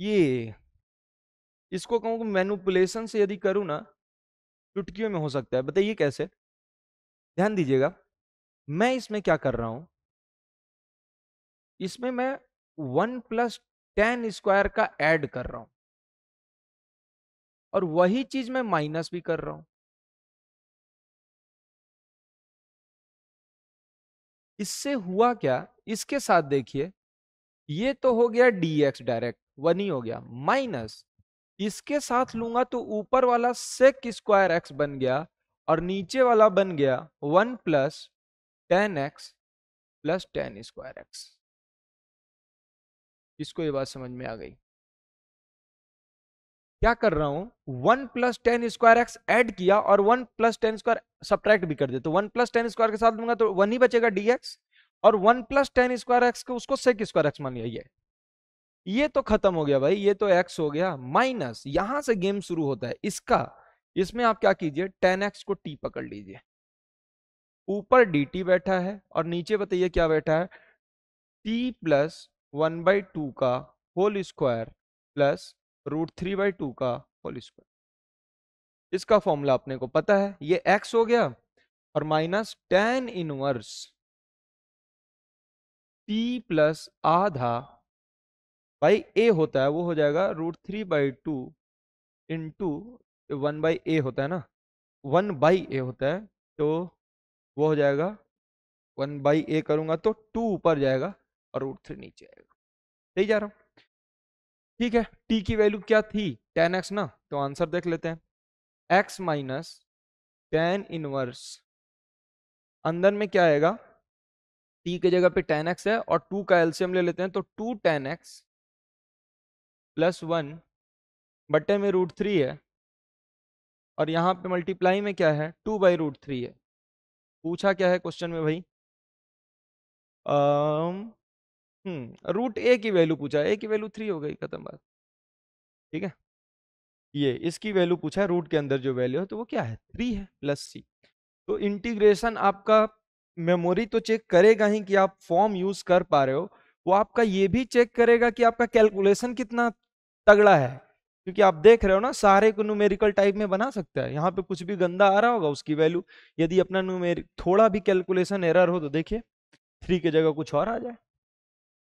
ये इसको कहूँ मैनुपुलेशन से यदि करूँ ना चुटकियों में हो सकता है बताइए कैसे ध्यान दीजिएगा मैं इसमें क्या कर रहा हूँ इसमें मैं वन प्लस टेन स्क्वायर का ऐड कर रहा हूँ और वही चीज मैं माइनस भी कर रहा हूँ इससे हुआ क्या इसके साथ देखिए ये तो हो गया डीएक्स डायरेक्ट वन ही हो गया माइनस इसके साथ लूंगा तो ऊपर वाला सेक स्क्वायर एक्स बन गया और नीचे वाला बन गया one plus ten x plus ten square x इसको ये बात समझ में आ गई क्या कर रहा हूं one plus ten square x add किया और one plus ten square subtract भी कर दिया तो वन प्लस टेन स्क्वायर के साथ लूंगा तो वन ही बचेगा डी एक्स और one plus ten square x को उसको सेक स्क्वायर एक्स मान लिया ये ये तो खत्म हो गया भाई ये तो एक्स हो गया माइनस यहां से गेम शुरू होता है इसका इसमें आप क्या कीजिए टेन एक्स को टी पकड़ लीजिए ऊपर डी टी बैठा है और नीचे बताइए क्या बैठा है T plus one by two का whole square plus root three by two का होल स्क्वायर इसका फॉर्मूला अपने को पता है ये एक्स हो गया और minus ten inverse T plus आधा बाई ए होता है वो हो जाएगा root three by two into one by A होता है ना वन बाई ए होता है तो वो हो जाएगा वन बाई ए करूँगा तो टू ऊपर जाएगा और रूट थ्री नीचे आएगा सही जा रहा हूँ ठीक है टी की वैल्यू क्या थी टेन एक्स ना तो आंसर देख लेते हैं एक्स माइनस टेन इनवर्स अंदर में क्या आएगा टी की जगह पे टेन एक्स है और टू का एल्सियम ले लेते हैं तो two ten x plus one बट्टे में रूट थ्री है और यहाँ पे मल्टीप्लाई में क्या है टू बाई रूट थ्री है पूछा क्या है क्वेश्चन में भाई हम्म, रूट ए की वैल्यू पूछा ए की वैल्यू थ्री हो गई खत्म बात ठीक है ये इसकी वैल्यू पूछा है रूट के अंदर जो वैल्यू है तो वो क्या है थ्री है प्लस सी तो इंटीग्रेशन आपका मेमोरी तो चेक करेगा ही कि आप फॉर्म यूज कर पा रहे हो वो आपका ये भी चेक करेगा कि आपका कैलकुलेशन कितना तगड़ा है क्योंकि आप देख रहे हो ना सारे को न्यूमेरिकल टाइप में बना सकता है यहाँ पे कुछ भी गंदा आ रहा होगा उसकी वैल्यू यदि अपना न्यूमेरिक थोड़ा भी कैलकुलेशन एरर हो तो देखिए थ्री की जगह कुछ और आ जाए